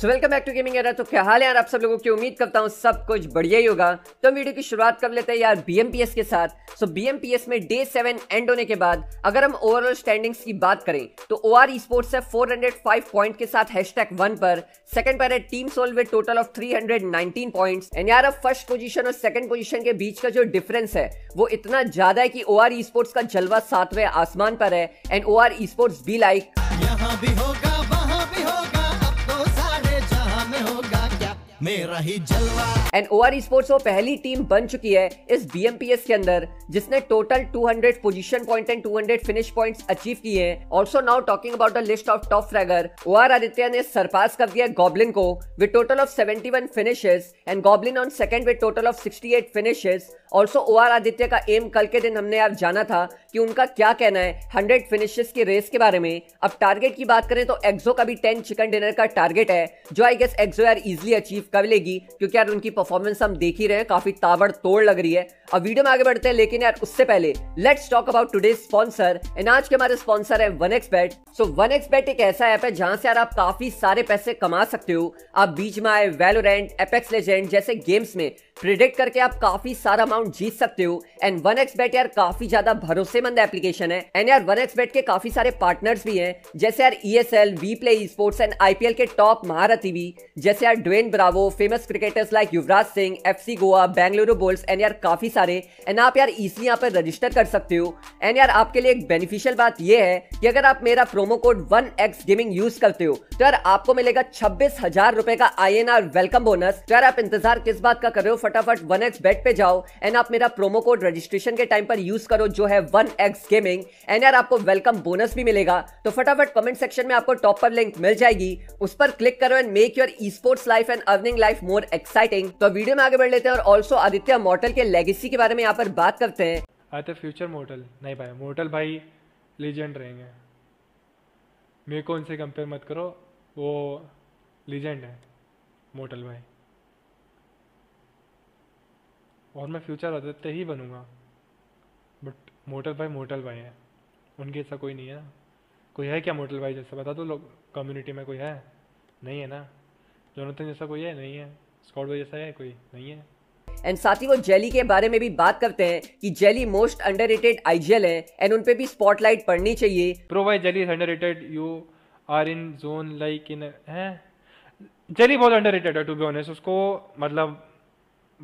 so welcome back to gaming तो क्या हाल है यार आप सब लोगों की उम्मीद करता हूँ सब कुछ बढ़िया ही होगा तो हम वीडियो की शुरुआत कर लेते हैं यार बीएमपीएस के साथ सो बीएमपीएस में डे सेवन एंड होने के बाद अगर हम ओवरऑल स्टैंडिंग्स की बात करें तो ओ आर स्पोर्ट्स है फोर हंड्रेड फाइव पॉइंट के साथ हैश टैग वन पर सेकंड पर है team Soul with total of three hundred nineteen point and यार अब फर्स्ट पोजिशन और सेकंड पोजिशन के बीच का जो डिफरेंस है वो इतना ज्यादा है कि ओ आर स्पोर्ट्स का जलवा सातवें आसमान पर है and O R sports be like यहाँ भी होगा वहाँ भी होगा मेरा ही जलवा एंड ओ आर स्पोर्ट्स वो पहली टीम बन चुकी है इस बी के अंदर जिसने total 200 position point and 200 finish points achieve किए हैं also now talking about the list of top fragger O R Aditya ने सरपास कर दिया गॉबलिन को with total of 71 finishes and Goblin on second with total of 68 finishes also O R Aditya का aim कल के दिन हमने यार जाना था कि उनका क्या कहना है हंड्रेड फिनिशेस की रेस के बारे में अब टारगेट की बात करें तो एक्सो का भी टेन चिकन डिनर का टारगेट है जो आई गेस एक्सो यार इजिली अचीव कर लेगी क्योंकि यार उनकी परफॉर्मेंस हम देख ही रहे हैं काफी ताबड़ तोड़ लग रही है अब वीडियो में आगे बढ़ते हैं लेकिन यार उससे पहले let's talk about today sponsor and आज के हमारे स्पॉन्सर है one X bat so one X bat एक ऐसा ऐप है जहां से यार आप काफी सारे पैसे कमा सकते हो आप बीच में आए वेलोरेंट एपेक्स लेजेंड जैसे गेम्स में प्रिडिक्ट करके आप काफ़ी सारा अमाउंट जीत सकते हो एंड वन एक्स बेट यार काफी ज्यादा भरोसेमंद एप्लीकेशन है एंड यार वन एक्स बेट के काफी सारे पार्टनर्स भी हैं जैसे यार E S L V play sports and IPL के टॉप महारथी भी जैसे यार Dwayne Bravo famous cricketers like Yuvraj Singh F C Goa Bengaluru Bulls and यार काफी सारे एंड आप यार इसी यहाँ पर रजिस्टर कर सकते हो एंड यार आपके लिए एक बेनिफिशियल बात यह है कि अगर आप मेरा promo code one X gaming use करते हो तो यार आपको मिलेगा छब्बीस हजार रुपए का I N R welcome bonus तो यार आप इंतजार किस बात का कर रहे हो फटाफट वन एक्स बेट पे जाओ एंड आप मेरा प्रोमो कोड रजिस्ट्रेशन के टाइम पर यूज करो जो है वन एक्स गेमिंग एंड यार आपको वेलकम बोनस भी मिलेगा तो फटाफट कमेंट सेक्शन में आपको टॉप पर लिंक मिल जाएगी उस पर क्लिक करो and make your E sports life and earning life more exciting तो वीडियो में आगे बढ़ लेते हैं और ऑल्सो आदित्य मॉडल के लेगेसी के बारे में यहाँ पर बात करते हैं आते फ्यूचर मॉडल नहीं भाई मॉडल भाई लीजेंड रहेंगे मेरे को उनसे कंपेयर मत करो वो लीजेंड है मॉडल भाई और मैं फ्यूचर आदित्य ही बनूंगा बट मोटल भाई मोटल भाई हैं उनके ऐसा कोई नहीं है ना कोई है क्या मोटल भाई जैसा बता दो लोग कम्युनिटी में कोई है नहीं है ना जोनाथन जैसा कोई है नहीं है स्कॉट भाई जैसा है कोई नहीं है एंड साथ ही वो जेली के बारे में भी बात करते हैं कि Jelly most underrated IGL है एंड उन पर भी स्पॉटलाइट पड़नी चाहिए प्रो भाई Jelly is underrated you are in zone like in है जेली बहुत अंडर रेटेड है टू बी ऑनेस्ट उसको मतलब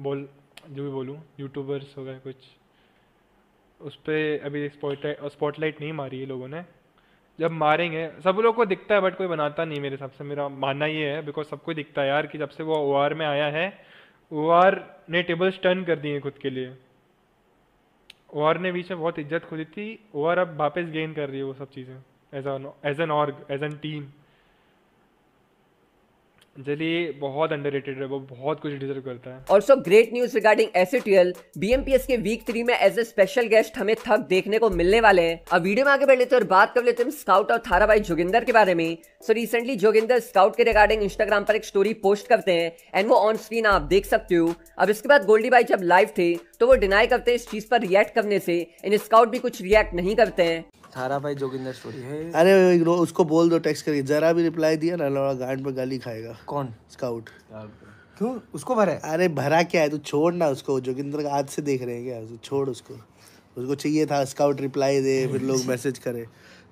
बोल जो भी बोलूँ यूट्यूबर्स हो गए कुछ उस पर अभी स्पॉटलाइट नहीं मारी है लोगों ने जब मारेंगे सब लोग को दिखता है बट कोई बनाता नहीं मेरे हिसाब से मेरा मानना ये है बिकॉज सबको दिखता है यार कि जब से वो ओ में आया है ओ ने टेबल्स टर्न कर दिए खुद के लिए ओ ने बीच में बहुत इज्जत खुदी थी ओ अब वापस गेन कर रही है वो सब चीज़ें as an as an org as an team Jelly बहुत अंडररेटेड है वो बहुत कुछ डिजर्व करता है ग्रेट न्यूज रिगार्डिंग बीएमपीएस के वीक में एज ए स्पेशल गेस्ट हमें थक देखने को मिलने वाले हैं अब वीडियो में आगे बढ़ लेते हैं और बात कर लेते हैं स्काउट और थारा जोगिंदर के बारे में सो रिसेंटली जोगिंदर स्काउट के रिगार्डिंग इंस्टाग्राम पर एक स्टोरी पोस्ट करते हैं एंड वो ऑन स्क्रीन आप देख सकते हो अब इसके बाद गोल्डी भाई जब लाइव थे तो वो डिनाई करते हैं इस चीज पर रिएक्ट करने से इन स्काउट भी कुछ रिएक्ट नहीं करते हैं थारा भाई जोगिंदर स्टोरी अरे उसको बोल दो टेक्स्ट करिए जरा भी रिप्लाई दिया ना लौड़ा गांड पर गाली खाएगा कौन स्काउट क्यों उसको भरा है अरे भरा क्या है तू छोड़ ना उसको जोगिंदर आज से देख रहे हैं क्या छोड़ उसको उसको चाहिए था स्काउट रिप्लाई दे फिर लोग मैसेज करें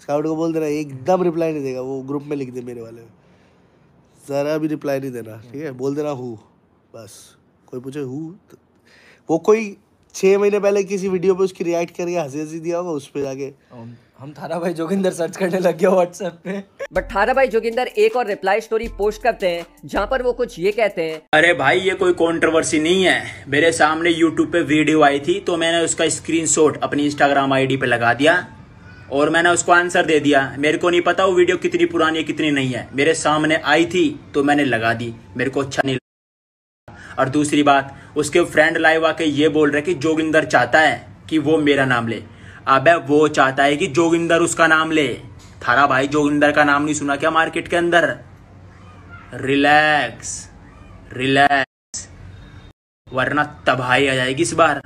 स्काउट को बोल देना एकदम रिप्लाई नहीं देगा वो ग्रुप में लिख दे मेरे वाले ज़रा भी रिप्लाई नहीं देना ठीक है बोल देना हु बस कोई पूछे हु तो, वो कोई छह महीने पहले किसी वीडियो पे उसकी रिएक्ट करके हंसी हंसी दिया होगा उस पर जाके हम थारा भाई जोगिंदर सर्च करने लग गया व्हाट्सएप पे बट थारा भाई जोगिंदर एक और रिप्लाई स्टोरी पोस्ट करते हैं जहाँ पर वो कुछ ये कहते हैं अरे भाई ये कोई कंट्रोवर्सी नहीं है मेरे सामने यूट्यूब पे वीडियो आई थी तो मैंने उसका स्क्रीनशॉट अपनी इंस्टाग्राम आईडी पे लगा दिया और मैंने उसको आंसर दे दिया मेरे को नहीं पता वो वीडियो कितनी पुरानी है कितनी नहीं है मेरे सामने आई थी तो मैंने लगा दी मेरे को अच्छा नहीं और दूसरी बात उसके फ्रेंड लाइव आके ये बोल रहे कि जोगिंदर चाहता है कि वो मेरा नाम ले अब वो चाहता है कि जोगिंदर उसका नाम ले थारा भाई जोगिंदर का नाम नहीं सुना क्या मार्केट के अंदर रिलैक्स रिलैक्स वरना तबाही आ जाएगी इस बार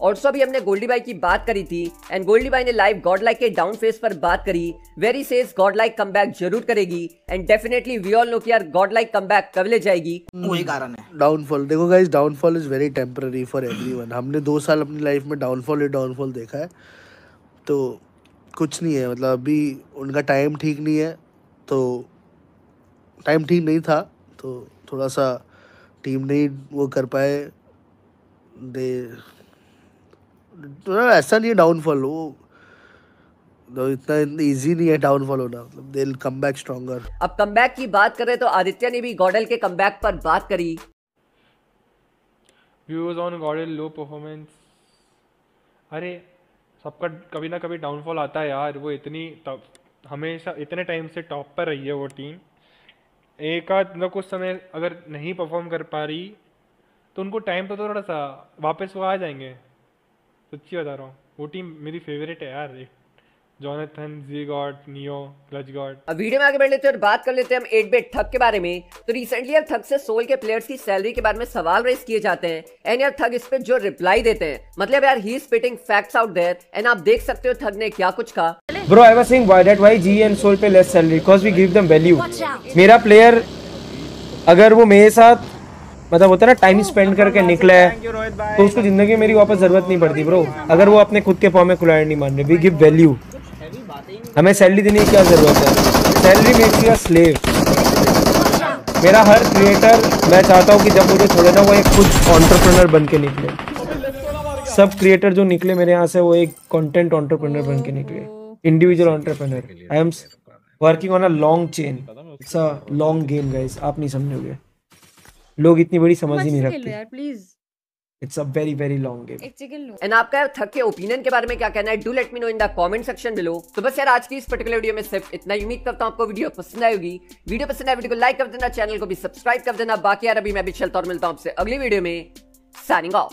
और सो भी हमने गोल्डी बाई की बात करी थी एंड गोल्डी बाई ने लाइव गॉड लाइक के डाउन फेस पर बात करी very says Godlike come back जरूर करेगी and definitely we all know की यार गॉड लाइक कम बैक कब ले जाएगी वही कारण है डाउनफॉल देखो guys downfall is very temporary for everyone हमने दो साल अपनी लाइफ में डाउनफॉल ही डाउनफॉल देखा है तो कुछ नहीं है मतलब अभी उनका टाइम ठीक नहीं है तो टाइम ठीक नहीं था तो थोड़ा सा टीम नहीं वो कर पाए दे तो ना ऐसा नहीं है डाउनफॉल वो तो इतना इजी नहीं है डाउनफॉल होना मतलब दे कम बैक स्ट्रॉन्गर अब कम बैक की बात करें तो आदित्य ने भी गॉडल के कम बैक पर बात करी views on GodL low performance अरे सबका कभी ना कभी डाउनफॉल आता है यार वो इतनी टॉप हमेशा इतने टाइम से टॉप पर रही है वो टीम एक आध मतलब कुछ समय अगर नहीं परफॉर्म कर पा रही तो उनको टाइम तो थोड़ा सा वापस वो आ जाएंगे सच्ची बता रहा हूँ वो टीम मेरी फेवरेट है यार Jonathan Jonathan ZGod Neyoo ClutchGod अब वीडियो में आगे बढ़ लेते हैं और बात कर लेते हैं हम एट बेट थक के बारे में तो रिसेंटली अब थक से सोल के प्लेयर्स की सैलरी के बारे में सवाल रेस किए जाते हैं एंड यार थक इस पे जो रिप्लाई देते हैं मतलब यार he spitting facts out there and आप देख सकते हो थक ने क्या कुछ कहा bro I was saying why that why G and Soul pay less salary because we give them value मेरा प्लेयर अगर वो मेरे साथ मतलब होता है ना टाइम स्पेंड करके निकला है तो उसको जिंदगी मेरी वापस जरूरत नहीं पड़ती ब्रो अगर वो अपने खुद के फॉर्म में खुलाड़ नहीं मान रहे वी गिव वैल्यू हमें सैलरी देने की क्या जरूरत है सैलरी मेक्स यू स्लेव मेरा हर क्रिएटर मैं चाहता हूँ कि जब मुझे छोड़े ना वो एक खुद ऑन्टरप्रनर बन के निकले सब क्रिएटर जो निकले मेरे यहाँ से वो एक कंटेंट ऑन्टरप्रनर बन के निकले individual entrepreneur I am working on a long chain it's a long game guys आप नहीं समझोगे लोग इतनी बड़ी समझ ही नहीं रखते please it's a very very long game एक चिकन लो एंड आपका थक के ओपिनियन के बारे में क्या कहना है do let me know in the comment section below तो बस यार आज की इस पर्टिकुलर वीडियो में सिर्फ इतना उम्मीद करता हूं आपको वीडियो पसंद आई होगी वीडियो पसंद आए वीडियो को लाइक कर देना चैनल को भी सब्सक्राइब कर देना बाकी यार अभी मैं भी चलता और मिलता हूं आपसे अगली वीडियो में साइनिंग ऑफ